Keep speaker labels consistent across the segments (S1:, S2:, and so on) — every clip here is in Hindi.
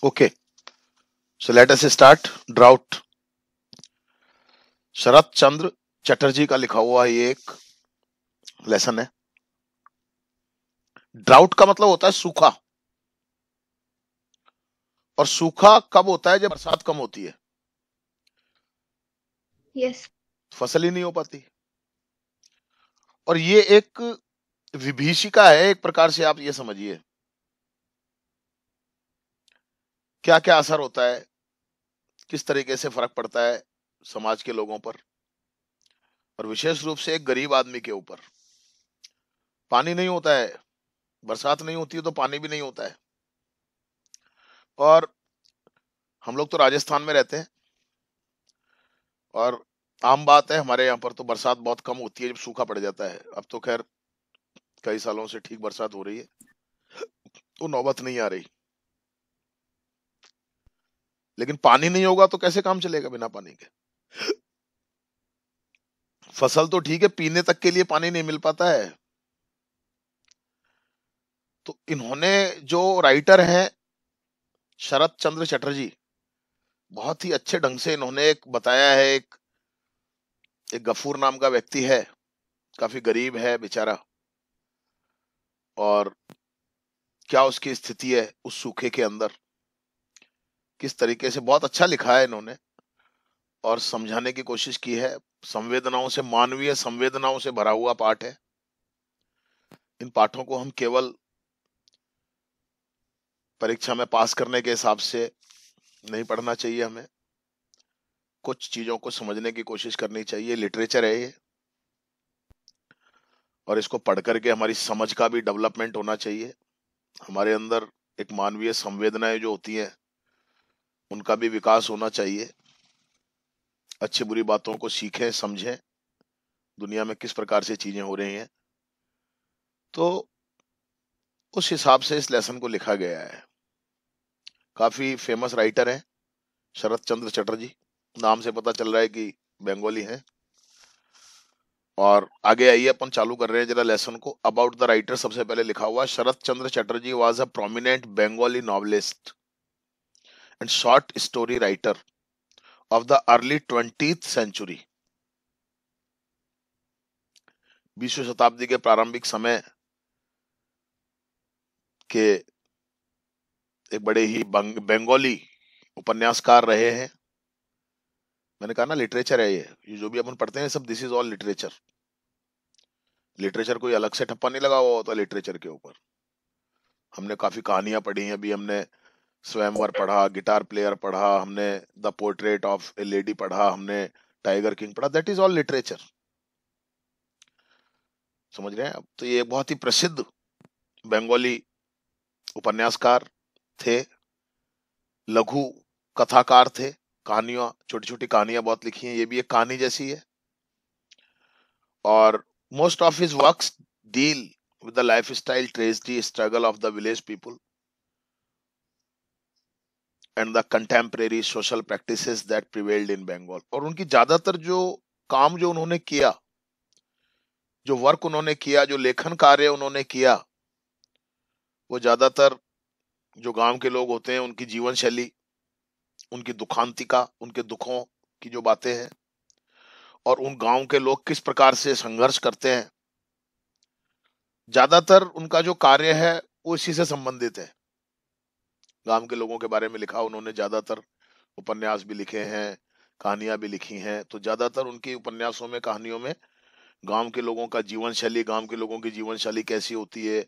S1: Okay, so let us start drought. शरद चंद्र चटर्जी का लिखा हुआ ये एक लेसन है ड्राउट का मतलब होता है सूखा और सूखा कब होता है जब बरसात कम होती है yes. फसल ही नहीं हो पाती और ये एक विभीषिका है एक प्रकार से आप ये समझिए क्या क्या असर होता है किस तरीके से फर्क पड़ता है समाज के लोगों पर और विशेष रूप से एक गरीब आदमी के ऊपर पानी नहीं होता है बरसात नहीं होती है तो पानी भी नहीं होता है और हम लोग तो राजस्थान में रहते हैं और आम बात है हमारे यहाँ पर तो बरसात बहुत कम होती है जब सूखा पड़ जाता है अब तो खैर कई सालों से ठीक बरसात हो रही है तो नौबत नहीं आ रही लेकिन पानी नहीं होगा तो कैसे काम चलेगा बिना पानी के फसल तो ठीक है पीने तक के लिए पानी नहीं मिल पाता है तो इन्होंने जो राइटर हैं शरद चंद्र चटर्जी बहुत ही अच्छे ढंग से इन्होंने एक बताया है एक एक गफूर नाम का व्यक्ति है काफी गरीब है बेचारा और क्या उसकी स्थिति है उस सूखे के अंदर किस तरीके से बहुत अच्छा लिखा है इन्होंने और समझाने की कोशिश की है संवेदनाओं से मानवीय संवेदनाओं से भरा हुआ पाठ है इन पाठों को हम केवल परीक्षा में पास करने के हिसाब से नहीं पढ़ना चाहिए हमें कुछ चीजों को समझने की कोशिश करनी चाहिए लिटरेचर है ये और इसको पढ़ करके हमारी समझ का भी डेवलपमेंट होना चाहिए हमारे अंदर एक मानवीय संवेदनाएं जो होती हैं उनका भी विकास होना चाहिए अच्छी बुरी बातों को सीखें समझें दुनिया में किस प्रकार से चीजें हो रही हैं तो उस हिसाब से इस लेसन को लिखा गया है काफी फेमस राइटर हैं शरद चंद्र चटर्जी नाम से पता चल रहा है कि बंगाली हैं और आगे आइए अपन चालू कर रहे हैं जरा लेसन को अबाउट द राइटर सबसे पहले लिखा हुआ Sarat Chandra Chatterjee was a prominent Bengali novelist and short story writer of the early 20th century. बीसवीं शताब्दी के प्रारंभिक समय के एक बड़े ही बंगाली उपन्यासकार रहे हैं मैंने कहा ना लिटरेचर है ये ये जो भी अपन पढ़ते हैं सब this is all literature literature कोई अलग से ठप्पा नहीं लगा हुआ होता लिटरेचर के ऊपर हमने काफी कहानियां पढ़ी हैं अभी हमने स्वयंवर पढ़ा गिटार प्लेयर पढ़ा हमने the portrait of a lady पढ़ा हमने टाइगर किंग पढ़ा दैट इज ऑल लिटरेचर समझ रहे हैं अब तो ये बहुत ही प्रसिद्ध बंगाली उपन्यासकार थे लघु कथाकार थे कहानियां छोटी छोटी कहानियां बहुत लिखी हैं ये भी एक कहानी जैसी है और most of his works deal with the life style tragedy struggle of the village people and the contemporary social practice that prevailed in Bengal और उनकी ज्यादातर जो काम जो उन्होंने किया जो वर्क उन्होंने किया जो लेखन कार्य उन्होंने किया वो ज्यादातर जो गांव के लोग होते हैं उनकी जीवन शैली उनकी दुखांतिका उनके दुखों की जो बातें हैं और उन गांव के लोग किस प्रकार से संघर्ष करते हैं ज्यादातर उनका जो कार्य है वो इसी से संबंधित है गांव के लोगों के बारे में लिखा उन्होंने ज्यादातर उपन्यास भी लिखे हैं कहानियां भी लिखी हैं तो ज्यादातर उनकी उपन्यासों में कहानियों में गांव के लोगों का जीवन शैली गांव के लोगों की जीवन शैली कैसी होती है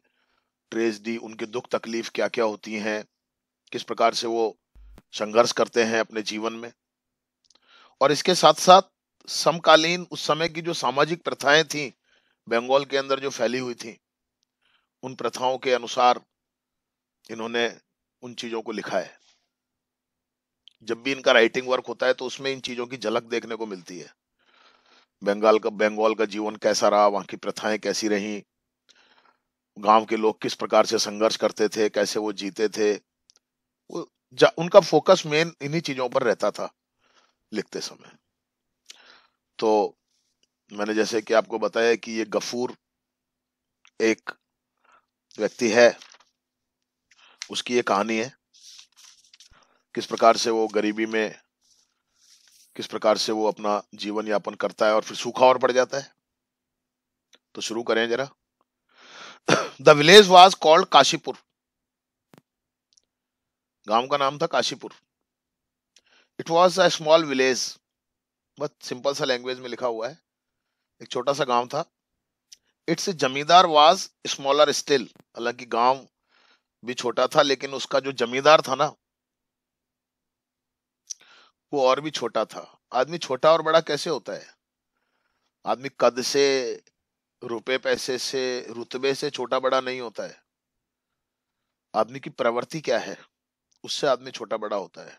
S1: ट्रेजडी उनके दुख तकलीफ क्या क्या होती हैं किस प्रकार से वो संघर्ष करते हैं अपने जीवन में और इसके साथ साथ समकालीन उस समय की जो सामाजिक प्रथाएं थी बंगाल के अंदर जो फैली हुई थी उन प्रथाओं के अनुसार इन्होंने उन चीजों को लिखा है जब भी इनका राइटिंग वर्क होता है तो उसमें इन चीजों की झलक देखने को मिलती है बंगाल का बंगाल का जीवन कैसा रहा वहां की प्रथाएं कैसी रही गांव के लोग किस प्रकार से संघर्ष करते थे कैसे वो जीते थे वो उनका फोकस मेन इन्हीं चीजों पर रहता था लिखते समय तो मैंने जैसे कि आपको बताया कि ये गफूर एक व्यक्ति है उसकी ये कहानी है किस प्रकार से वो गरीबी में किस प्रकार से वो अपना जीवन यापन करता है और फिर सूखा और पड़ जाता है तो शुरू करें जरा the village was called Kashipur गांव का नाम था Kashipur it was a small village बहुत सिंपल सा लैंग्वेज में लिखा हुआ है एक छोटा सा गांव था इट्स जमींदार वाज स्मॉलर स्टिल हालांकि गांव भी छोटा था लेकिन उसका जो जमींदार था ना वो और भी छोटा था आदमी छोटा और बड़ा कैसे होता है आदमी कद से रुपए पैसे से रुतबे से छोटा बड़ा नहीं होता है आदमी की प्रवृत्ति क्या है उससे आदमी छोटा बड़ा होता है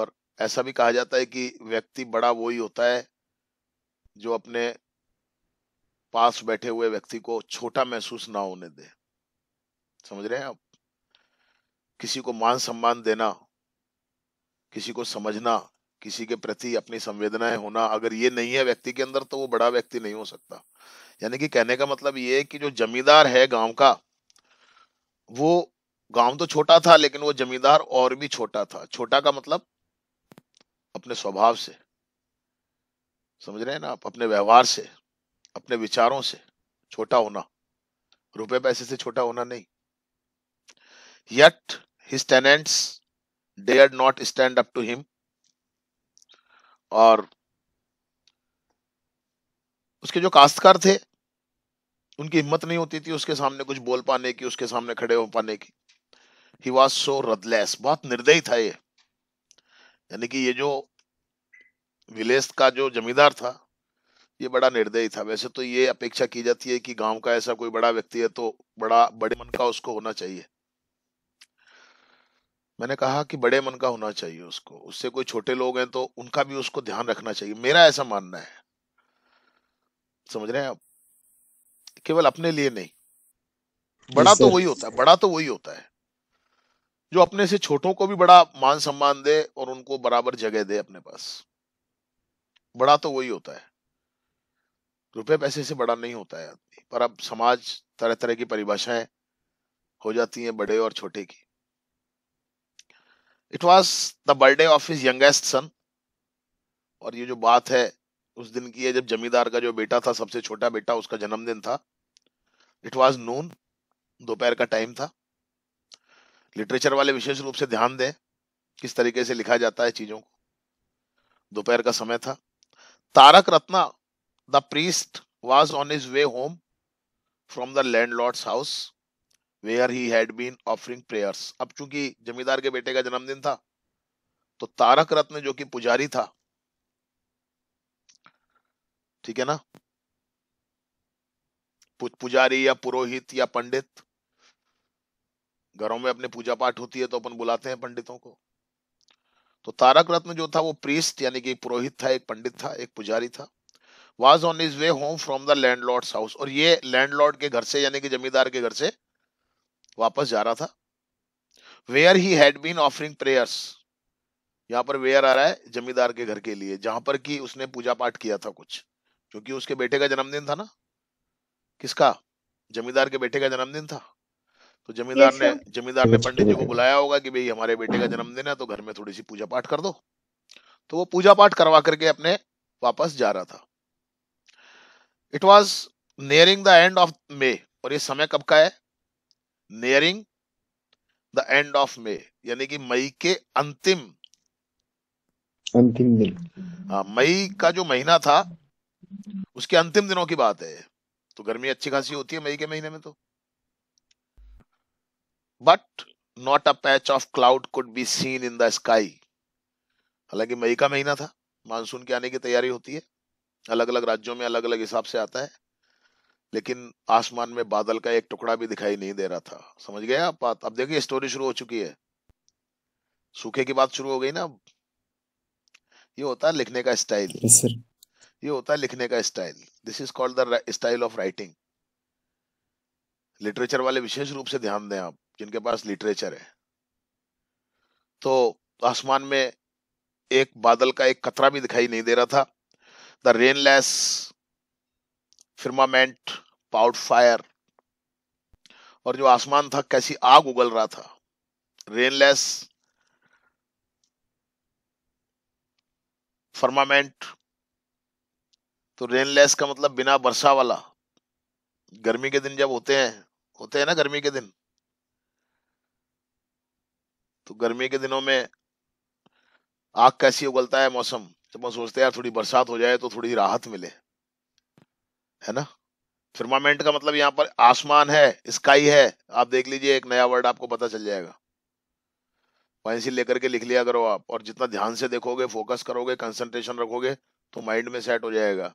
S1: और ऐसा भी कहा जाता है कि व्यक्ति बड़ा वो ही होता है जो अपने पास बैठे हुए व्यक्ति को छोटा महसूस ना होने दे समझ रहे हैं आप किसी को मान सम्मान देना किसी को समझना किसी के प्रति अपनी संवेदनाएं होना अगर ये नहीं है व्यक्ति के अंदर तो वो बड़ा व्यक्ति नहीं हो सकता यानी कि कहने का मतलब ये है कि जो जमींदार है गांव का वो गांव तो छोटा था लेकिन वो जमींदार और भी छोटा था छोटा का मतलब अपने स्वभाव से समझ रहे हैं ना आप अपने व्यवहार से अपने विचारों से छोटा होना रुपए पैसे से छोटा होना नहीं Yet his tenants dared not stand up to him और उसके जो काश्तकार थे उनकी हिम्मत नहीं होती थी उसके सामने कुछ बोल पाने की उसके सामने खड़े हो पाने की ही वॉज सो रदलेस बहुत निर्दयी था ये यानी कि ये जो विलेस का जो जमींदार था ये बड़ा निर्दयी था वैसे तो ये अपेक्षा की जाती है कि गांव का ऐसा कोई बड़ा व्यक्ति है तो बड़ा बड़े मन का उसको होना चाहिए मैंने कहा कि बड़े मन का होना चाहिए उसको उससे कोई छोटे लोग हैं तो उनका भी उसको ध्यान रखना चाहिए मेरा ऐसा मानना है समझ रहे हैं आप केवल अपने लिए नहीं बड़ा तो वही होता है बड़ा तो वही होता है जो अपने से छोटों को भी बड़ा मान सम्मान दे और उनको बराबर जगह दे अपने पास बड़ा तो वही होता है रुपए पैसे से बड़ा नहीं होता है आदमी पर अब समाज तरह तरह की परिभाषाएं हो जाती हैं बड़े और छोटे की it was the birthday of his youngest son और ये जो बात है उस दिन की है जब जमींदार का जो बेटा था सबसे छोटा बेटा उसका जन्मदिन था इट वॉज नून दोपहर का टाइम था लिटरेचर वाले विशेष रूप से ध्यान दें किस तरीके से लिखा जाता है चीजों को दोपहर का समय था Tarak Ratna the priest was on his way home from the land house where he had been offering prayers अब चूंकि जमींदार के बेटे का जन्मदिन था तो तारक रत्न जो कि पुजारी था ठीक है ना पुजारी या पुरोहित या पंडित घरों में अपने पूजा पाठ होती है तो अपन बुलाते हैं पंडितों को तो तारक रत्न जो था वो प्रीस्ट यानी कि पुरोहित था एक पंडित था एक पुजारी था was on his way home from the lord house और ये लैंडलॉर्ड के घर से यानी कि जमींदार के घर से वापस जा रहा था where he had been offering prayers यहाँ पर वेयर आ रहा है जमींदार के घर के लिए जहां पर कि उसने पूजा पाठ किया था कुछ क्योंकि उसके बेटे का जन्मदिन था ना किसका जमींदार के बेटे का जन्मदिन था तो जमींदार ने जमींदार ने पंडित जी को बुलाया होगा कि भाई हमारे बेटे का जन्मदिन है तो घर में थोड़ी सी पूजा पाठ कर दो तो वो पूजा पाठ करवा करके अपने वापस जा रहा था it was nearing the end of May और ये समय कब का है nearing the end of May यानी कि मई के अंतिम अंतिम दिन हाँ मई का जो महीना था उसके अंतिम दिनों की बात है तो गर्मी अच्छी खासी होती है मई के महीने में तो but not a patch of cloud could be seen in the sky हालांकि मई का महीना था मानसून के आने की तैयारी होती है अलग अलग राज्यों में अलग अलग हिसाब से आता है लेकिन आसमान में बादल का एक टुकड़ा भी दिखाई नहीं दे रहा था समझ गए आप बात अब देखिए स्टोरी शुरू हो चुकी है सूखे की बात शुरू हो गई ना ये होता है लिखने का स्टाइल ये होता है लिखने का style this is called the style of writing literature वाले विशेष रूप से ध्यान दें आप जिनके पास लिटरेचर है तो आसमान में एक बादल का एक कतरा भी दिखाई नहीं दे रहा था the rainless firmament poured fire और जो आसमान था कैसी आग उगल रहा था रेनलेस फर्मामेंट तो रेनलेस का मतलब बिना वर्षा वाला गर्मी के दिन जब होते हैं होते हैं ना गर्मी के दिन तो गर्मी के दिनों में आग कैसी उगलता है मौसम जब हम सोचते हैं यार थोड़ी बरसात हो जाए तो थोड़ी राहत मिले है ना फिरमामेंट का मतलब यहाँ पर आसमान है स्काई है आप देख लीजिए एक नया वर्ड आपको पता चल जाएगा वहीं से लेकर के लिख लिया करो आप और जितना ध्यान से देखोगे फोकस करोगे कंसंट्रेशन रखोगे तो माइंड में सेट हो जाएगा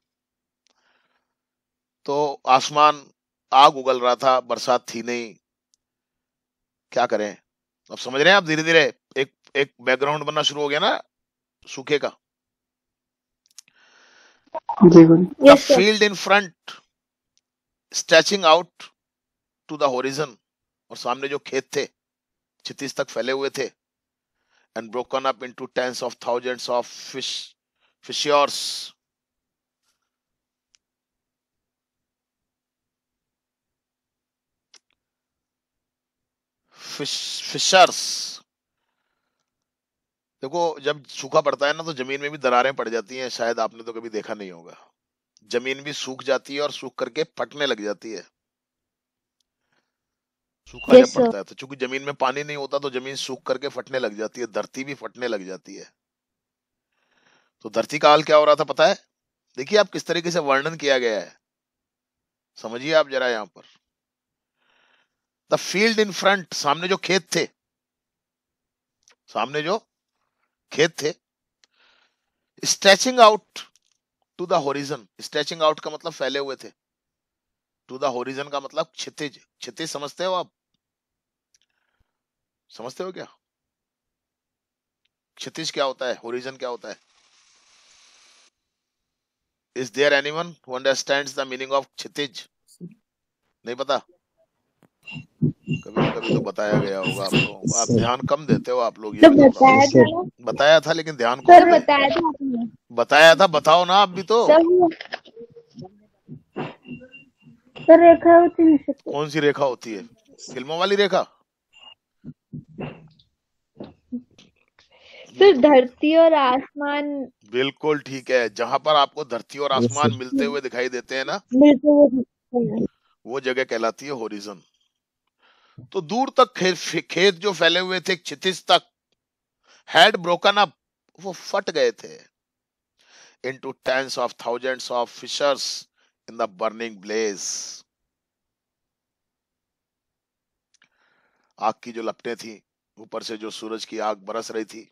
S1: तो आसमान आग उगल रहा था बरसात थी नहीं क्या करें अब समझ रहे हैं आप धीरे धीरे एक एक बैकग्राउंड बनना शुरू हो गया ना सूखे का field field in front stretching out to the horizon और सामने जो खेत थे क्षितिज तक फैले हुए थे and broken up into tens of thousands of fish fissures fish fissures देखो जब सूखा पड़ता है ना तो जमीन में भी दरारें पड़ जाती हैं शायद आपने तो कभी देखा नहीं होगा जमीन भी सूख जाती है और सूख करके फटने लग जाती है सूखा जब पड़ता है तो चूंकि जमीन में पानी नहीं होता तो जमीन सूख करके फटने लग जाती है धरती भी फटने लग जाती है तो धरती का हाल क्या हो रहा था पता है देखिए आप किस तरीके से वर्णन किया गया है समझिए आप जरा यहां पर द फील्ड इन फ्रंट सामने जो खेत थे सामने जो खेत थे stretching out to the horizon stretching out का मतलब फैले हुए थे टू द होरिजन का मतलब क्षितिज क्षितिज समझते हो आप समझते हो क्या क्षितिज क्या होता है होरिजन क्या होता है is there anyone who understand the meaning of क्षितिज नहीं पता कभी कभी तो बताया गया होगा आपको आप ध्यान कम देते हो आप लोग ये तो बताया था बताया था लेकिन ध्यान कम बताया था बताया था बताओ ना आप भी तो सर रेखा होती है कौन सी रेखा होती है फिल्मों वाली रेखा सर धरती और आसमान बिल्कुल ठीक है जहाँ पर आपको धरती और आसमान मिलते हुए दिखाई देते हैं ना मिलते हुए वो जगह कहलाती है होरिजन तो दूर तक खेत जो फैले हुए थे क्षितिज तक हैड ब्रोकन अप वो फट गए थे to tens of thousand of fissures in the burning blaze आग की जो लपटे थी ऊपर से जो सूरज की आग बरस रही थी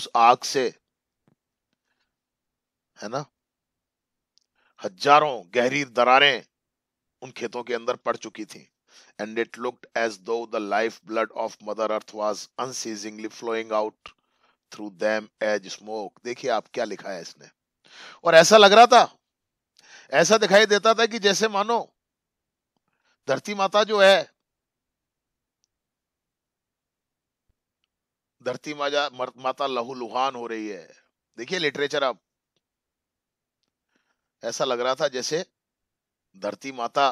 S1: उस आग से है ना हजारों गहरी दरारें उन खेतों के अंदर पड़ चुकी थी and it looked as though the lifeblood of mother earth was unceasingly flowing out through them as smoke देखिए आप क्या लिखा है इसने और ऐसा लग रहा था ऐसा दिखाई देता था कि जैसे मानो धरती माता जो है धरती माता माता लहू लुहान हो रही है देखिए लिटरेचर अब ऐसा लग रहा था जैसे धरती माता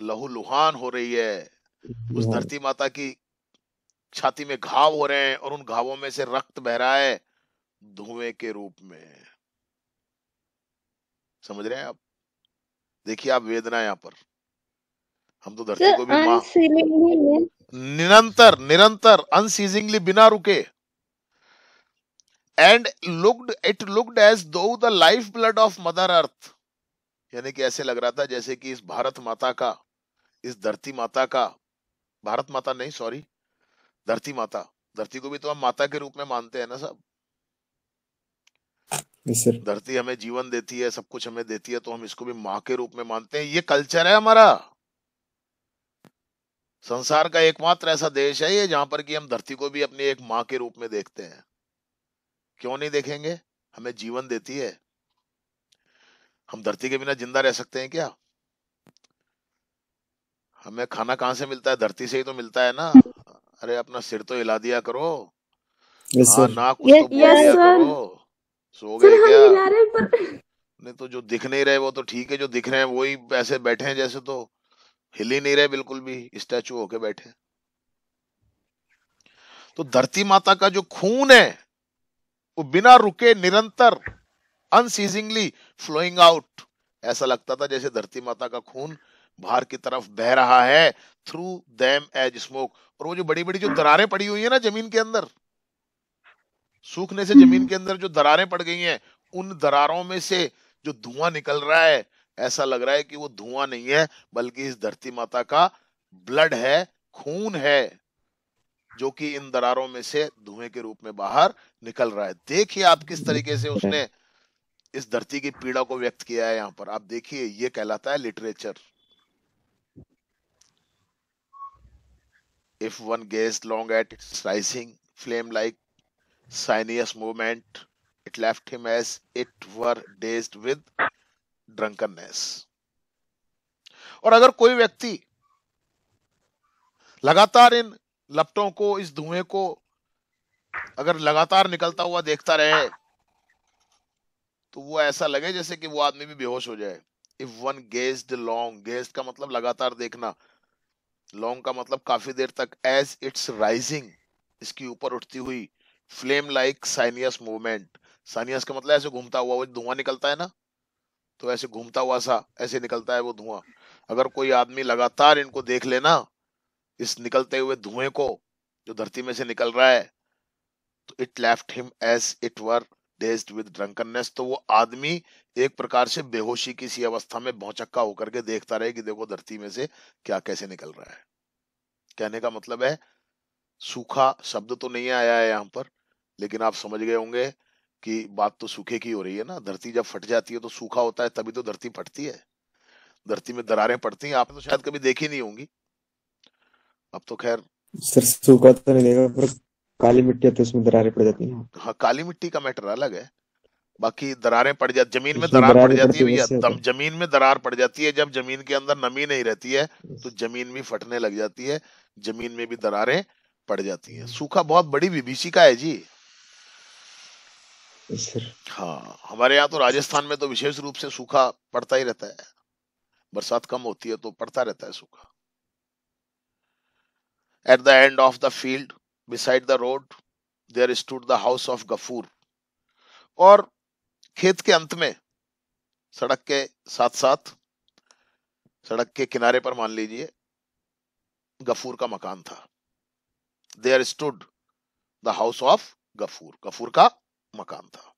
S1: लहूलुहान हो रही है उस हाँ। धरती माता की छाती में घाव हो रहे हैं और उन घावों में से रक्त बह रहा है धुएं के रूप में समझ रहे हैं आप देखिए आप वेदना यहाँ पर हम तो धरती को भी निरंतर निरंतर अनसीजिंगली बिना रुके and looked it looked as though the lifeblood of mother earth यानी कि ऐसे लग रहा था जैसे कि इस भारत माता का इस धरती माता का भारत माता नहीं सॉरी धरती माता धरती को भी तो हम माता के रूप में मानते हैं ना सब धरती हमें जीवन देती है सब कुछ हमें देती है तो हम इसको भी माँ के रूप में मानते हैं ये कल्चर है हमारा संसार का एकमात्र ऐसा देश है ये जहां पर कि हम धरती को भी अपनी एक माँ के रूप में देखते हैं क्यों नहीं देखेंगे हमें जीवन देती है हम धरती के बिना जिंदा रह सकते हैं क्या हमें खाना कहाँ से मिलता है धरती से ही तो मिलता है ना अरे अपना सिर तो हिला दिया करो yes, हाँ ना कुछ yes, तो बोल yes, दिया करो सो गए क्या पर... नहीं तो जो दिख नहीं रहे वो तो ठीक है जो दिख रहे हैं वो ही ऐसे बैठे हैं जैसे तो हिल ही नहीं रहे बिल्कुल भी स्टैचू होके बैठे तो धरती माता का जो खून है वो बिना रुके निरंतर अनसीजिंगली फ्लोइंग आउट ऐसा लगता था जैसे धरती माता का खून बाहर की तरफ बह रहा है थ्रू दैम एज स्मोक और वो जो बड़ी बड़ी जो दरारें पड़ी हुई है ना जमीन के अंदर सूखने से जमीन हम्म। के अंदर जो दरारें पड़ गई हैं उन दरारों में से जो धुआं निकल रहा है ऐसा लग रहा है कि वो धुआं नहीं है बल्कि इस धरती माता का ब्लड है खून है जो कि इन दरारों में से धुएं के रूप में बाहर निकल रहा है देखिए आप किस तरीके से उसने इस धरती की पीड़ा को व्यक्त किया है यहाँ पर आप देखिए ये कहलाता है literature if one gazed long at its rising flame like sinuous movement, it left him as it were dazed with drunkenness. और अगर कोई व्यक्ति लगातार इन लपटों को इस धुएं को अगर लगातार निकलता हुआ देखता रहे तो वो ऐसा लगे जैसे कि वो आदमी भी बेहोश हो जाए if one gazed long gazed का मतलब लगातार देखना लॉन्ग का मतलब काफी देर तक एज इट्स राइजिंग इसकी ऊपर उठती हुई flame like sinuous movement sinuous का मतलब ऐसे घूमता हुआ वो धुआं निकलता है ना तो ऐसे घूमता हुआ सा ऐसे निकलता है वो धुआं अगर कोई आदमी लगातार इनको देख लेना इस निकलते हुए धुएं को जो धरती में से निकल रहा है तो it left him as it were dazed with drunkenness तो वो आदमी एक प्रकार से बेहोशी की सी अवस्था में भौचक्का होकर के देखता रहे कि देखो धरती में से क्या कैसे निकल रहा है कहने का मतलब है सूखा शब्द तो नहीं आया है यहाँ पर लेकिन आप समझ गए होंगे कि बात तो सूखे की हो रही है ना धरती जब फट जाती है तो सूखा होता है तभी तो धरती फटती है धरती में दरारें पड़ती हैं आपने तो शायद कभी देखी नहीं होंगी अब तो खैर सर सूखा तो नहीं देखा पर काली मिट्टी है तो उसमें दरारें पड़ जाती हैं हाँ काली मिट्टी का मैटर अलग है बाकी दरारें पड़ जाती जमीन में दरार पड़ जाती है भैया जमीन में दरार पड़ जाती है जब जमीन के अंदर नमी नहीं रहती है तो जमीन भी फटने लग जाती है जमीन में भी दरारें पड़ जाती है hmm. सूखा बहुत बड़ी विभीषिका है जी हाँ हमारे यहाँ तो राजस्थान में तो विशेष रूप से सूखा पड़ता ही रहता है बरसात कम होती है तो पड़ता रहता है सूखा at the end of the field beside the road there stood the house of Gafur और खेत के अंत में सड़क के साथ साथ सड़क के किनारे पर मान लीजिए गफूर का मकान था there stood the house of Gafur Gafur का मकान था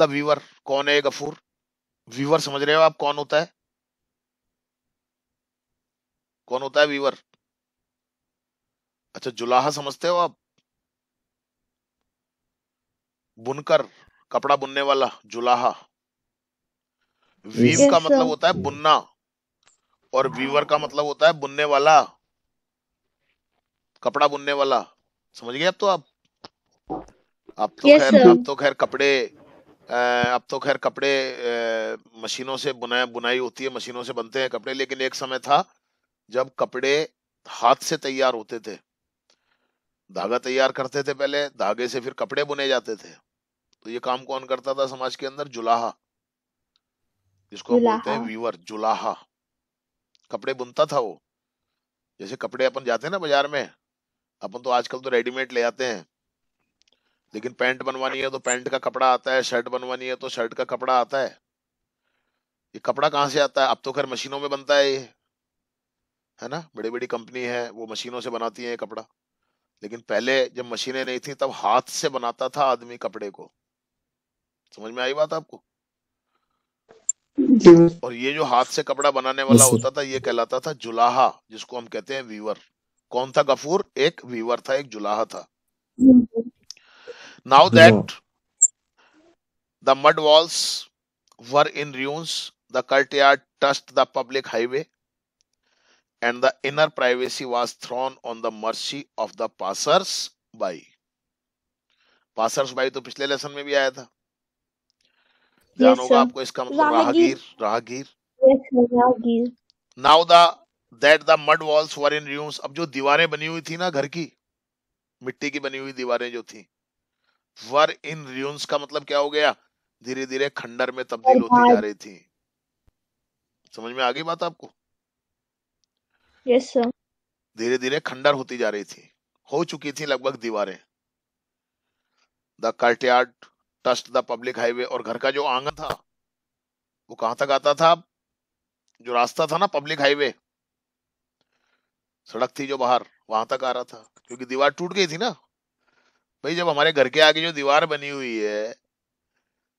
S1: द वीवर कौन है गफूर वीवर समझ रहे हो आप कौन होता है कौन होता है वीवर अच्छा जुलाहा समझते हो आप बुनकर कपड़ा बुनने वाला जुलाहा वीव yes, का sir. मतलब होता है बुनना और वीवर का मतलब होता है बुनने वाला कपड़ा बुनने वाला समझ गए अब तो आप अब तो yes, खैर अब तो खैर कपड़े अब तो खैर कपड़े मशीनों से बुनाया बुनाई होती है मशीनों से बनते हैं कपड़े लेकिन एक समय था जब कपड़े हाथ से तैयार होते थे धागा तैयार करते थे पहले धागे से फिर कपड़े बुने जाते थे तो ये काम कौन करता था समाज के अंदर जुलाहा जिसको बोलते हैं वीवर जुलाहा कपड़े बुनता था वो जैसे कपड़े अपन जाते हैं ना बाजार में अपन तो आजकल तो रेडीमेड ले आते हैं लेकिन पैंट बनवानी है तो पैंट का कपड़ा आता है शर्ट बनवानी है तो शर्ट का कपड़ा आता है ये कपड़ा कहाँ से आता है अब तो खैर मशीनों में बनता है ये है ना बड़ी बड़ी कंपनी है वो मशीनों से बनाती है ये कपड़ा लेकिन पहले जब मशीनें नहीं थी तब हाथ से बनाता था आदमी कपड़े को समझ में आई बात आपको और ये जो हाथ से कपड़ा बनाने वाला होता था ये कहलाता था जुलाहा जिसको हम कहते हैं वीवर कौन था गफूर एक वीवर था एक जुलाहा था now that the mud walls were in ruins the courtyard touched the public highway and the inner privacy was thrown on the mercy of the passers by passers by तो पिछले लेसन में भी आया था ध्यान होगा आपको इसका मतलब राहगीर राहगीर now the that the mud walls were in ruins अब जो दीवारें बनी हुई थी ना घर की मिट्टी की बनी हुई दीवारें जो थी वर इन रूम्स का मतलब क्या हो गया धीरे धीरे खंडर में तब्दील होती जा रही थी समझ में आ गई बात आपको धीरे धीरे खंडर होती जा रही थी हो चुकी थी लगभग दीवारें the yard touched the public highway और घर का जो आंगन था वो कहां तक आता था जो रास्ता था ना पब्लिक हाईवे सड़क थी जो बाहर वहां तक आ रहा था क्योंकि दीवार टूट गई थी ना भाई जब हमारे घर के आगे जो दीवार बनी हुई है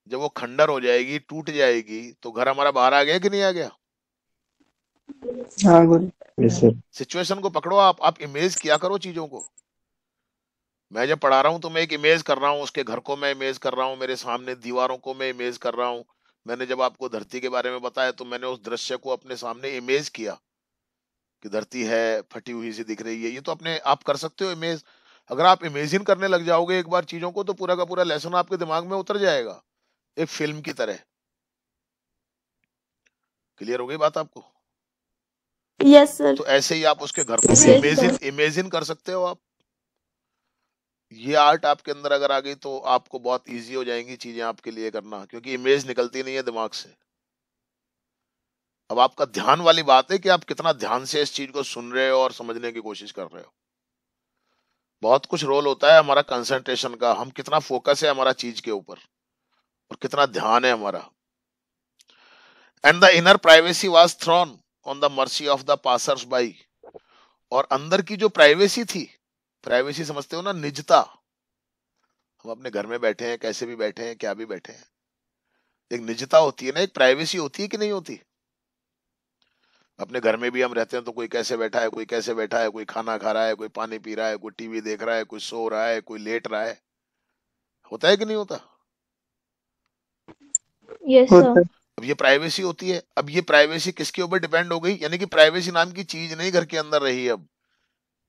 S1: जब वो खंडर हो जाएगी टूट जाएगी तो घर हमारा बाहर आ गया कि नहीं आ गया सिचुएशन हाँ, को पकड़ो आप आप इमेज किया करो चीजों को मैं जब पढ़ा रहा हूँ तो मैं एक इमेज कर रहा हूँ उसके घर को मैं इमेज कर रहा हूँ मेरे सामने दीवारों को मैं इमेज कर रहा हूँ मैंने जब आपको धरती के बारे में बताया तो मैंने उस दृश्य को अपने सामने इमेज किया कि धरती है फटी हुई सी दिख रही है ये तो अपने आप कर सकते हो इमेज अगर आप इमेजिन करने लग जाओगे एक बार चीजों को तो पूरा का पूरा लेसन आपके दिमाग में उतर जाएगा एक फिल्म की तरह क्लियर हो गई बात आपको यस सर तो ऐसे ही आप उसके घर को इमेजिन इमेजिन कर सकते हो आप ये आर्ट आपके अंदर अगर आ गई तो आपको बहुत इजी हो जाएंगी चीजें आपके लिए करना क्योंकि इमेज निकलती नहीं है दिमाग से अब आपका ध्यान वाली बात है कि आप कितना ध्यान से इस चीज को सुन रहे हो और समझने की कोशिश कर रहे हो बहुत कुछ रोल होता है हमारा कंसंट्रेशन का हम कितना फोकस है हमारा चीज के ऊपर और कितना ध्यान है हमारा and the inner privacy was thrown on the mercy of the passers by और अंदर की जो प्राइवेसी थी प्राइवेसी समझते हो ना निजता हम अपने घर में बैठे हैं कैसे भी बैठे हैं क्या भी बैठे हैं एक निजता होती है ना एक प्राइवेसी होती है कि नहीं होती अपने घर में भी हम रहते हैं तो कोई कैसे बैठा है कोई कैसे बैठा है कोई खाना खा रहा है कोई पानी पी रहा है कोई टीवी देख रहा है कोई सो रहा है कोई लेट रहा है होता है कि नहीं होता yes, अब ये प्राइवेसी होती है अब ये प्राइवेसी किसके ऊपर डिपेंड हो गई यानी कि प्राइवेसी नाम की चीज नहीं घर के अंदर रही अब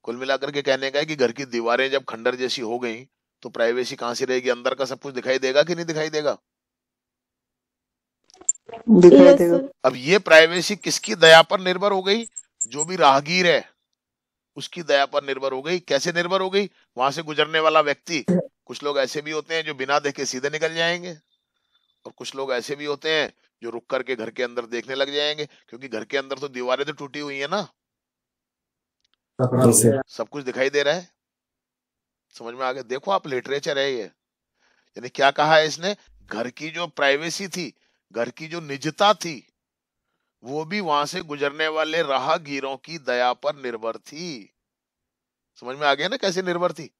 S1: कुल मिलाकर के कहने का है कि घर की दीवारें जब खंडर जैसी हो गई तो प्राइवेसी कहां से रहेगी अंदर का सब कुछ दिखाई देगा कि नहीं दिखाई देगा दिखाई देगा अब ये प्राइवेसी किसकी दया पर निर्भर हो गई जो भी राहगीर है उसकी दया पर निर्भर हो गई कैसे निर्भर हो गई वहां से गुजरने वाला व्यक्ति कुछ लोग ऐसे भी होते हैं जो बिना देखे सीधे निकल जाएंगे और कुछ लोग ऐसे भी होते हैं जो रुक करके घर के अंदर देखने लग जाएंगे क्योंकि घर के अंदर तो दीवारें तो टूटी हुई है ना सब कुछ दिखाई दे रहा है समझ में आ गया देखो आप लिटरेचर है ये यानी क्या कहा है इसने घर की जो प्राइवेसी थी घर की जो निजता थी वो भी वहां से गुजरने वाले राहगीरों की दया पर निर्भर थी समझ में आ गया ना कैसे निर्भर थी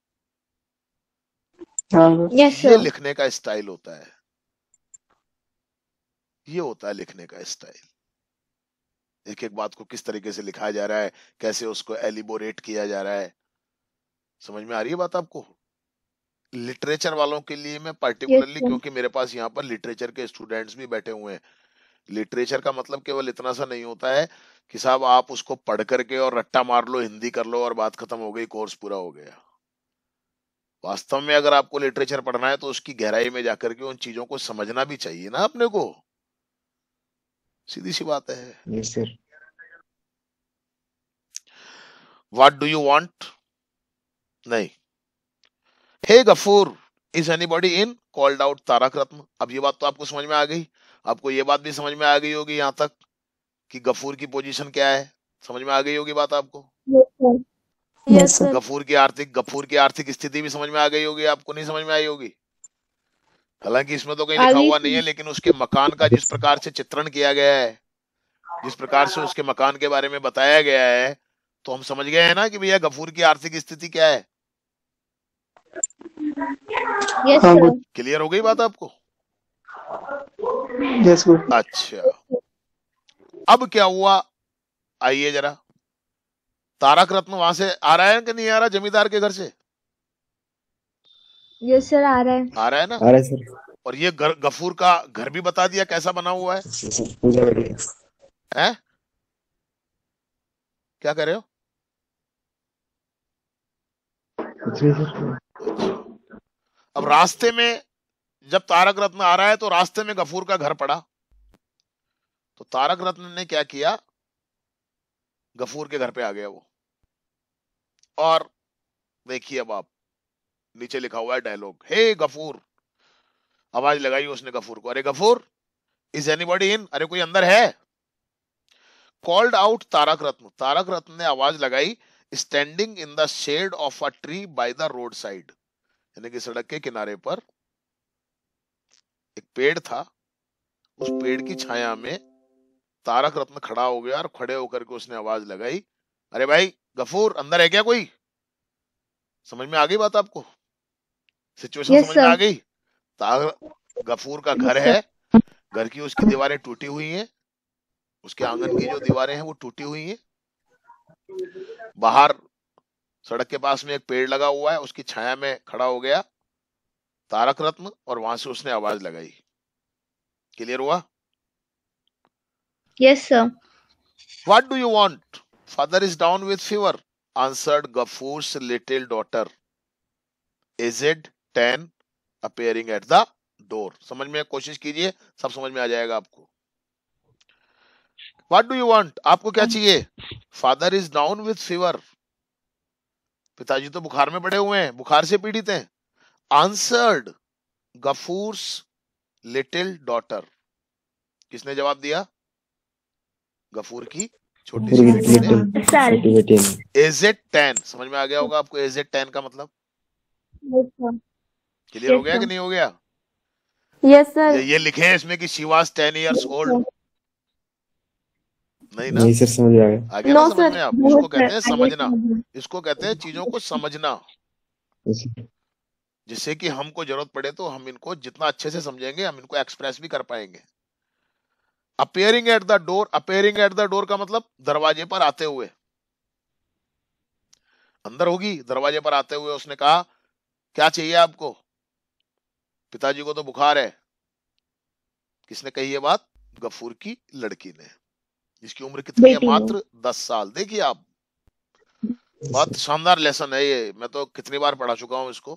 S1: हाँ। ये लिखने का स्टाइल होता है ये होता है लिखने का स्टाइल एक एक बात को किस तरीके से लिखा जा रहा है कैसे उसको एलिबोरेट किया जा रहा है समझ में आ रही है बात आपको लिटरेचर वालों के लिए मैं पर्टिकुलरली क्योंकि मेरे पास यहाँ पर लिटरेचर के स्टूडेंट्स भी बैठे हुए हैं लिटरेचर का मतलब केवल इतना सा नहीं होता है कि साहब आप उसको पढ़ करके और रट्टा मार लो हिंदी कर लो और बात खत्म हो गई कोर्स पूरा हो गया वास्तव में अगर आपको लिटरेचर पढ़ना है तो उसकी गहराई में जाकर के उन चीजों को समझना भी चाहिए ना अपने को सीधी सी बात है sir what do you want नहीं hey Gafur is anybody in called out Tarak Ratna अब ये बात तो आपको समझ में आ गई आपको ये बात भी समझ में आ गई होगी यहाँ तक कि गफूर की पोजीशन क्या है समझ में आ गई होगी बात आपको गफूर की आर्थिक गफूर की आर्थिक स्थिति भी समझ में आ गई होगी आपको नहीं समझ में आई होगी हालांकि इसमें तो कहीं लिखा हुआ नहीं है लेकिन उसके मकान का जिस प्रकार से चित्रण किया गया है जिस प्रकार से उसके मकान के बारे में बताया गया है तो हम समझ गए हैं ना कि भैया गफूर की आर्थिक स्थिति क्या है yes, क्लियर हाँ, हो गई बात आपको yes, अच्छा अब क्या हुआ आइए जरा तारक रत्न वहां से आ रहा है कि नहीं आ रहा जमींदार के घर से ये सर आ रहा है आ रहा है ना आ रहा है सर और ये गर, गफूर का घर भी बता दिया कैसा बना हुआ है पूजा है क्या कर रहे हो अब रास्ते में जब तारक रत्न आ रहा है तो रास्ते में गफूर का घर पड़ा तो तारक रत्न ने क्या किया गफूर के घर पे आ गया वो और देखिए अब आप नीचे लिखा हुआ है डायलॉग हे गफूर आवाज लगाई उसने गफूर को अरे गफूर इज एनी इन अरे कोई अंदर है कॉल्ड आउट तारक रत्न तारक रत्न ने आवाज लगाई standing in the shade of a tree by the road side यानी कि सड़क के किनारे पर एक पेड़ था उस पेड़ की छाया में तारक रत्न खड़ा हो गया और खड़े होकर के उसने आवाज लगाई अरे भाई गफूर अंदर है क्या कोई समझ में आ गई बात आपको सिचुएशन yes, समझ में आ गई गफूर का घर yes, है घर की उसकी दीवारें टूटी हुई हैं उसके आंगन की जो दीवारें हैं वो टूटी हुई हैं बाहर सड़क के पास में एक पेड़ लगा हुआ है उसकी छाया में खड़ा हो गया तारक रत्न और वहां से उसने आवाज लगाई क्लियर हुआ yes sir what do you want father is down with fever answered Gafur's little daughter is it ten appearing at the door समझ में कोशिश कीजिए सब समझ में आ जाएगा आपको वट डू यू वॉन्ट आपको क्या hmm. चाहिए father is down with fever पिताजी तो बुखार में पड़े हुए हैं बुखार से पीड़ित हैं आंसर्ड गफूर्स लिटिल डॉटर किसने जवाब दिया गफूर की छोटी सी इज इट टेन समझ में आ गया होगा आपको इज इट टेन का मतलब क्लियर हो गया कि नहीं हो गया यस yes, सर ये लिखे हैं इसमें कि शी वाज 10 इयर्स ओल्ड नहीं ना नहीं सर समझ आ गया आगे no, तो समझ में आप इसको कहते हैं समझना इसको कहते हैं चीजों को समझना जिससे कि हमको जरूरत पड़े तो हम इनको जितना अच्छे से समझेंगे हम इनको एक्सप्रेस भी कर पाएंगे appearing at the door appearing at the door का मतलब दरवाजे पर आते हुए अंदर होगी दरवाजे पर आते हुए उसने कहा क्या चाहिए आपको पिताजी को तो बुखार है किसने कही ये बात गफूर की लड़की ने जिसकी उम्र कितनी है मात्र दस साल देखिए आप बहुत शानदार लेसन है ये मैं तो कितनी बार पढ़ा चुका हूँ इसको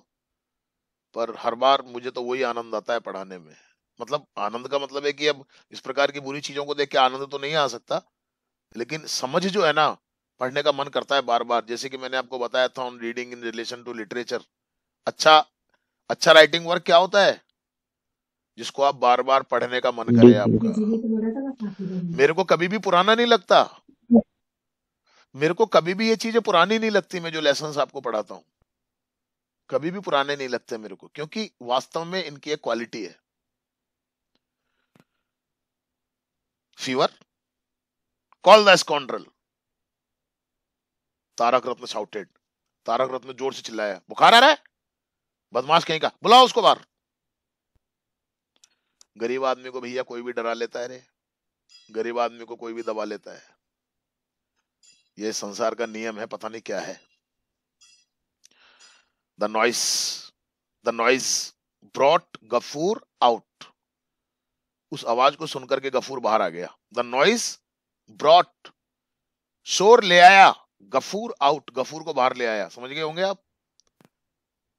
S1: पर हर बार मुझे तो वही आनंद आता है पढ़ाने में मतलब आनंद का मतलब है कि अब इस प्रकार की बुरी चीजों को देख के आनंद तो नहीं आ सकता लेकिन समझ जो है ना पढ़ने का मन करता है बार बार जैसे कि मैंने आपको बताया था on reading in relation to literature अच्छा अच्छा राइटिंग वर्क क्या होता है जिसको आप बार बार पढ़ने का मन करे आपका तो तो मेरे को कभी भी पुराना नहीं लगता मेरे को कभी भी ये चीजें पुरानी नहीं लगती मैं जो लेसन आपको पढ़ाता हूँ कभी भी पुराने नहीं लगते मेरे को क्योंकि वास्तव में इनकी एक क्वालिटी है fever call the scoundrel Tarak Ratna shouted Tarak Ratna जोर से चिल्लाया बुखार आ रहा है बदमाश कहीं का बुलाओ उसको बाहर गरीब आदमी को भैया कोई भी डरा लेता है रे गरीब आदमी को कोई भी दबा लेता है ये संसार का नियम है पता नहीं क्या है the noise the noise brought Gafur out उस आवाज को सुनकर के गफूर बाहर आ गया द नॉइस ब्रॉट शोर ले आया गफूर आउट गफूर को बाहर ले आया समझ गए होंगे आप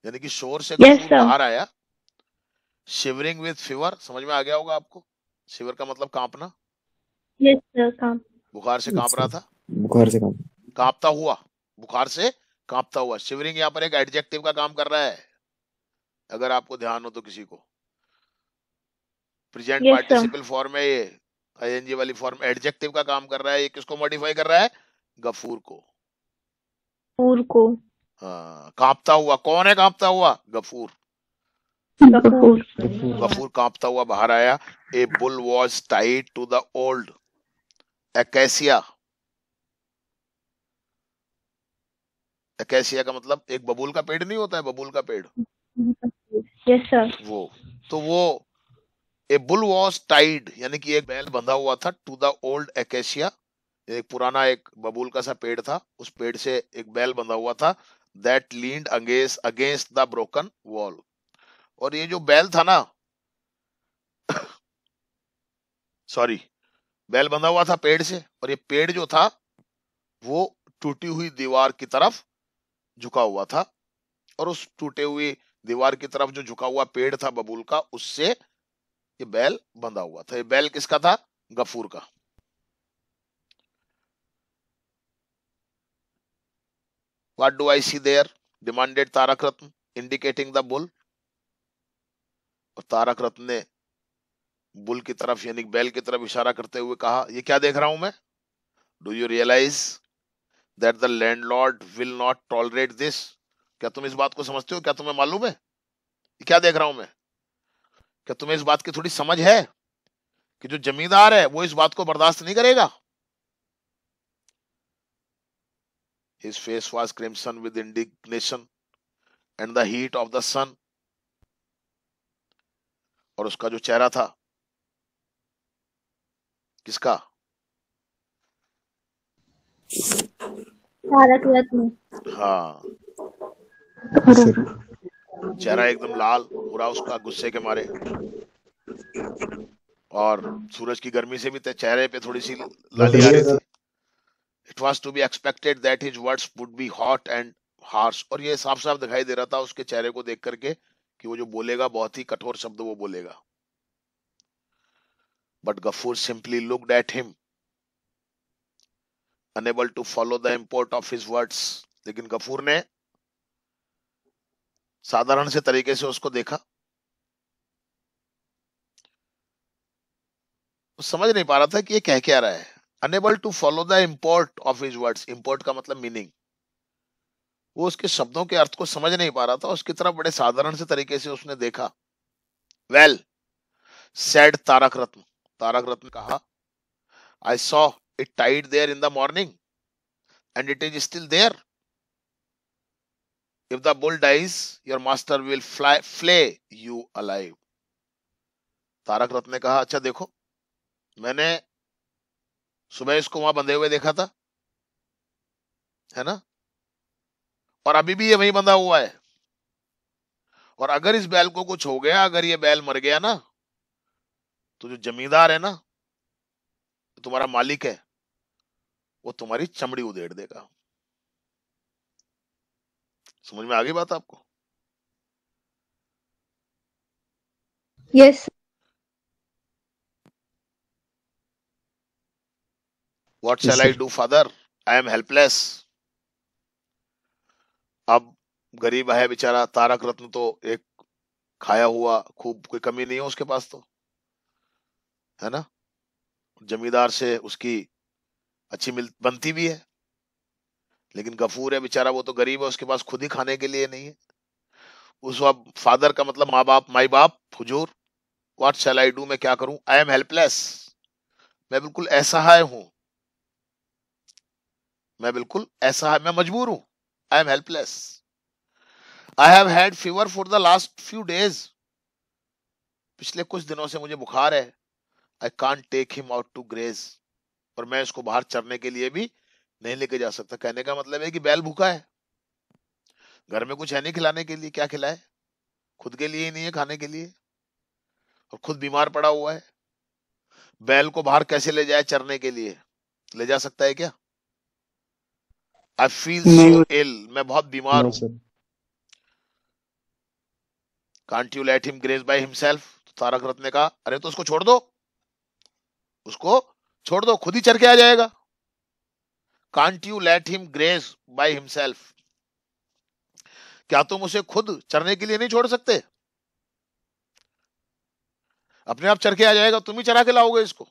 S1: यानी कि शोर से yes, बाहर आया शिवरिंग विद फीवर समझ में आ गया होगा आपको शिवर का मतलब कांपना yes, sir, बुखार से कांप रहा था बुखार से कांप कांपता हुआ बुखार से कांपता हुआ शिवरिंग यहाँ पर एक एडजेक्टिव का काम कर रहा है अगर आपको ध्यान हो तो किसी को प्रेजेंट पार्टिसिपल फॉर्म है ये आईएनजी वाली फॉर्म एडजेक्टिव का काम कर रहा है ये किसको मॉडिफाई कर रहा है गफूर को गफूर को हाँ, कांपता हुआ कौन है कांपता हुआ गफूर गफूर कांपता हुआ बाहर आया a bull was tied to the old acacia acacia का मतलब एक बबूल का पेड़ नहीं होता है बबूल का पेड़ यस सर वो तो वो ए बुल वॉज टाइड यानी कि एक बैल बंधा हुआ था टू द ओल्ड एकेसिया एक पुराना एक बबूल का सा पेड़ था उस पेड़ से एक बैल बंधा हुआ था that lead against against the broken wall और ये जो बैल था ना सॉरी बैल बंधा हुआ था पेड़ से और ये पेड़ जो था वो टूटी हुई दीवार की तरफ झुका हुआ था और उस टूटे हुए दीवार की तरफ जो झुका हुआ पेड़ था बबूल का उससे ये बैल बंधा हुआ था ये बैल किसका था गफूर का What do I see there? demanded Tarak Ratn, indicating the bull. और तारक रत्न ने बुल की तरफ यानी बैल की तरफ इशारा करते हुए कहा ये क्या देख रहा हूं मैं do you realise that the landlord will not tolerate this क्या तुम इस बात को समझते हो क्या तुम्हें मालूम है ये क्या देख रहा हूं मैं क्या तुम्हें इस बात की थोड़ी समझ है कि जो जमींदार है वो इस बात को बर्दाश्त नहीं करेगा His face was crimson with indignation and the heat of the sun और उसका जो चेहरा था किसका हाँ चेहरा एकदम लाल पूरा उसका गुस्से के मारे और सूरज की गर्मी से भी चेहरे पे थोड़ी सी लाली आ रही थी it was to be expected that his words would be hot and harsh और ये साफ साफ दिखाई दे रहा था उसके चेहरे को देख करके कि वो जो बोलेगा बहुत ही कठोर शब्द वो बोलेगा but Gafur simply looked at him unable to follow the import of his words लेकिन गफूर ने साधारण से तरीके से उसको देखा समझ नहीं पा रहा था कि ये कह क्या रहा है unable to follow the import of his words import का मतलब मीनिंग वो उसके शब्दों के अर्थ को समझ नहीं पा रहा था उसकी तरफ बड़े साधारण से तरीके से उसने देखा वेल सेड तारक रत्न तारक रत्न कहा I saw it tied there in the morning and it is still there if the bull dies your master will fly flay you alive Tarak Ratna ने कहा अच्छा देखो मैंने सुबह इसको वहां बंधे हुए देखा था है ना और अभी भी ये वही बंधा हुआ है और अगर इस बैल को कुछ हो गया अगर ये बैल मर गया ना तो जो जमींदार है ना तुम्हारा मालिक है वो तुम्हारी चमड़ी उधेड़ देगा समझ में आ गई बात आपको yes yes. What shall I do father I am helpless अब गरीब है बेचारा तारक रत्न तो एक खाया हुआ खूब कोई कमी नहीं है उसके पास तो है ना जमींदार से उसकी अच्छी मिल बनती भी है लेकिन गफूर है बेचारा वो तो गरीब है उसके पास खुद ही खाने के लिए नहीं है उस अब फादर का मतलब माँ बाप माई बाप हुजूर व्हाट शैल आई डू मैं क्या करूं आई एम हेल्पलेस मैं बिल्कुल असहाय हूं मैं बिल्कुल ऐसा मैं मजबूर हूं I am helpless I have had fever for the last few days पिछले कुछ दिनों से मुझे बुखार है I can't take him out to graze और मैं इसको बाहर चरने के लिए भी नहीं लेके जा सकता कहने का मतलब है कि बैल भूखा है घर में कुछ है नहीं खिलाने के लिए क्या खिलाए खुद के लिए ही नहीं है खाने के लिए और खुद बीमार पड़ा हुआ है बैल को बाहर कैसे ले जाए चरने के लिए ले जा सकता है क्या आई फील सो इल मैं बहुत बीमार हूं can't you let him graze by himself Tarak Ratna ने कहा अरे तो उसको छोड़ दो उसको छोड़ दो खुद ही चढ़ के आ जाएगा can't you let him graze by himself क्या तुम उसे खुद चढ़ने के लिए नहीं छोड़ सकते अपने आप चढ़ के आ जाएगा तुम ही चढ़ा के लाओगे इसको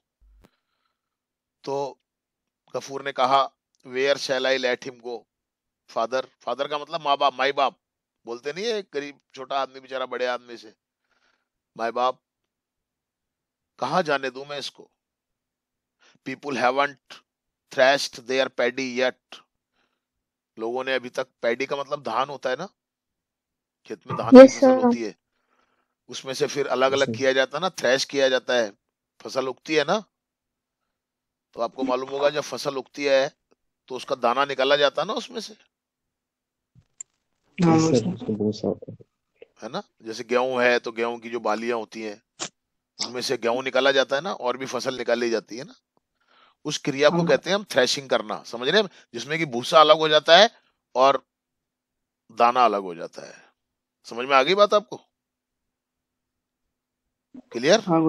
S1: तो गफूर ने कहा where shall I let him go father father का मतलब माँ बाप माई बाप बोलते नहीं है गरीब छोटा आदमी बेचारा बड़े आदमी से माई बाप कहा जाने दू मैं इसको people haven't threshed their paddy yet लोगों ने अभी तक पैडी का मतलब धान होता है ना खेत में धान yes, की फसल होती है उसमें से फिर अलग अलग किया जाता है ना थ्रैश किया जाता है फसल उगती है ना तो आपको मालूम होगा जब फसल उगती है तो उसका दाना निकाला जाता ना उसमें से हाँ, है ना जैसे गेहूं है तो गेहूं की जो बालियां होती हैं उनमें से गेहूं निकाला जाता है ना और भी फसल निकाली जाती है ना उस क्रिया को हाँ। कहते हैं हम थ्रेशिंग करना समझ रहे हैं जिसमें कि भूसा अलग हो जाता है और दाना अलग हो जाता है समझ में आ गई बात आपको क्लियर हाँ,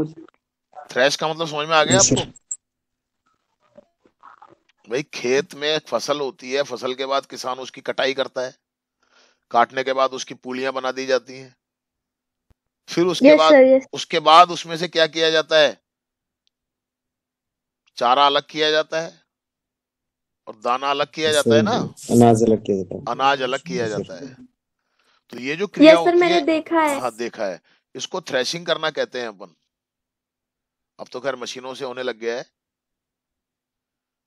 S1: थ्रेश का मतलब समझ में आ गया आपको भाई खेत में फसल होती है फसल के बाद किसान उसकी कटाई करता है काटने के बाद उसकी पुलियां बना दी जाती हैं फिर उसके बाद उसके बाद उसमें से क्या किया जाता है चारा अलग किया जाता है और दाना अलग किया जाता है ना अनाज अलग किया जाता है अनाज अलग किया जाता है तो ये जो क्रिया होती sir, मैंने देखा है हाँ देखा है इसको थ्रेशिंग करना कहते हैं अपन अब तो खैर मशीनों से होने लग गया है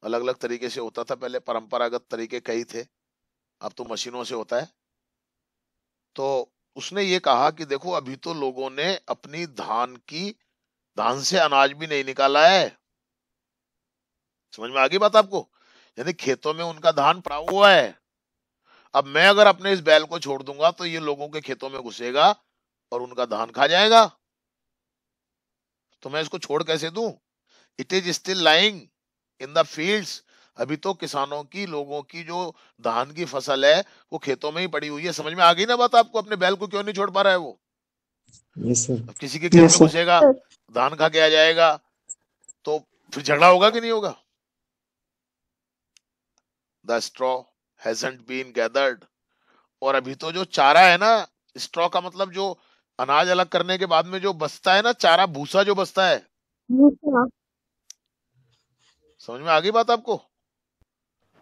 S1: अलग अलग तरीके से होता था पहले परंपरागत तरीके कई थे अब तो मशीनों से होता है तो उसने ये कहा कि देखो अभी तो लोगों ने अपनी धान की धान से अनाज भी नहीं निकाला है समझ में आ गई बात आपको यानी खेतों में उनका धान पड़ा हुआ है अब मैं अगर अपने इस बैल को छोड़ दूंगा तो ये लोगों के खेतों में घुसेगा और उनका धान खा जाएगा तो मैं इसको छोड़ कैसे दू it is still lying in the fields अभी तो किसानों की लोगों की जो धान की फसल है वो खेतों में ही पड़ी हुई है समझ में आ गई ना बात आपको अपने बैल को क्यों नहीं छोड़ पा रहा है वो सर किसी के खेत में घुसेगा धान खा के आ जाएगा तो फिर झगड़ा होगा कि नहीं होगा the straw hasn't been gathered और अभी तो जो चारा है ना स्ट्रॉ का मतलब जो अनाज अलग करने के बाद में जो बसता है ना चारा भूसा जो बसता है समझ में आ गई बात आपको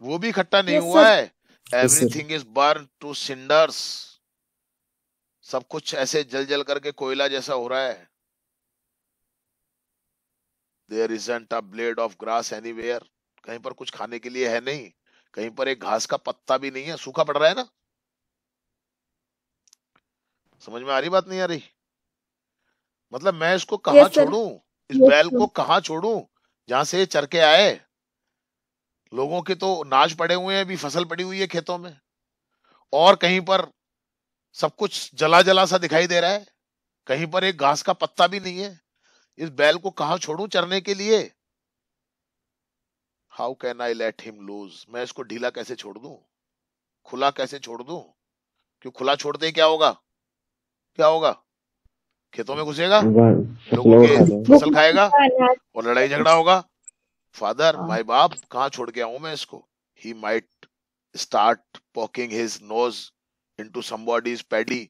S1: वो भी इकट्ठा नहीं हुआ है everything is burn to cinders सब कुछ ऐसे जल जल करके कोयला जैसा हो रहा है isn't a blade of grass any कहीं पर कुछ खाने के लिए है नहीं कहीं पर एक घास का पत्ता भी नहीं है सूखा पड़ रहा है ना समझ में आ रही बात नहीं आ रही मतलब मैं इसको कहा yes, छोड़ू इस yes, बैल को कहा छोड़ू जहां से चर के आए लोगों के तो नाच पड़े हुए हैं अभी फसल पड़ी हुई है खेतों में और कहीं पर सब कुछ जला जला सा दिखाई दे रहा है कहीं पर एक घास का पत्ता भी नहीं है इस बैल को कहा छोड़ू चरने के लिए how can I let him loose मैं इसको ढीला कैसे छोड़ दू खुला कैसे छोड़ दू क्यों खुला छोड़ दे क्या होगा क्या होगा खेतों में घुसेगा हाँ, लोगों के हाँ, हाँ। फसल खाएगा और लड़ाई झगड़ा होगा फादर माई बाप कहा छोड़ के आऊ मैं इसको he might start poking his nose to someone's paddy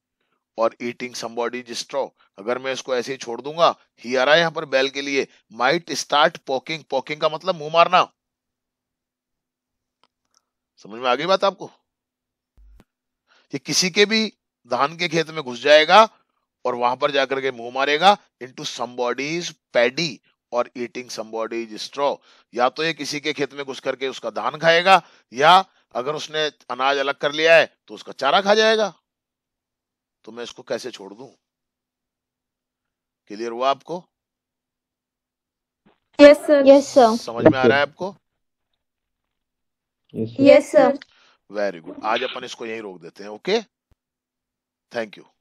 S1: और ईटिंग समबॉडीज स्ट्रॉ अगर मैं इसको ऐसे ही छोड़ दूंगा ही आ रहा है यहाँ पर बैल के लिए माइट स्टार्ट पॉकिंग पॉकिंग का मतलब मुंह मारना समझ में आ गई बात आपको ये किसी के भी धान के खेत में घुस जाएगा और वहां पर जाकर के मुंह मारेगा इंटू समबॉडीज पैडी और ईटिंग समबॉडीज स्ट्रॉ या तो ये किसी के खेत में घुस करके उसका धान खाएगा या अगर उसने अनाज अलग कर लिया है तो उसका चारा खा जाएगा तो मैं इसको कैसे छोड़ दू क्लियर हुआ आपको यस यस सर समझ में आ रहा है आपको यस सर वेरी गुड आज अपन इसको यहीं रोक देते हैं ओके थैंक यू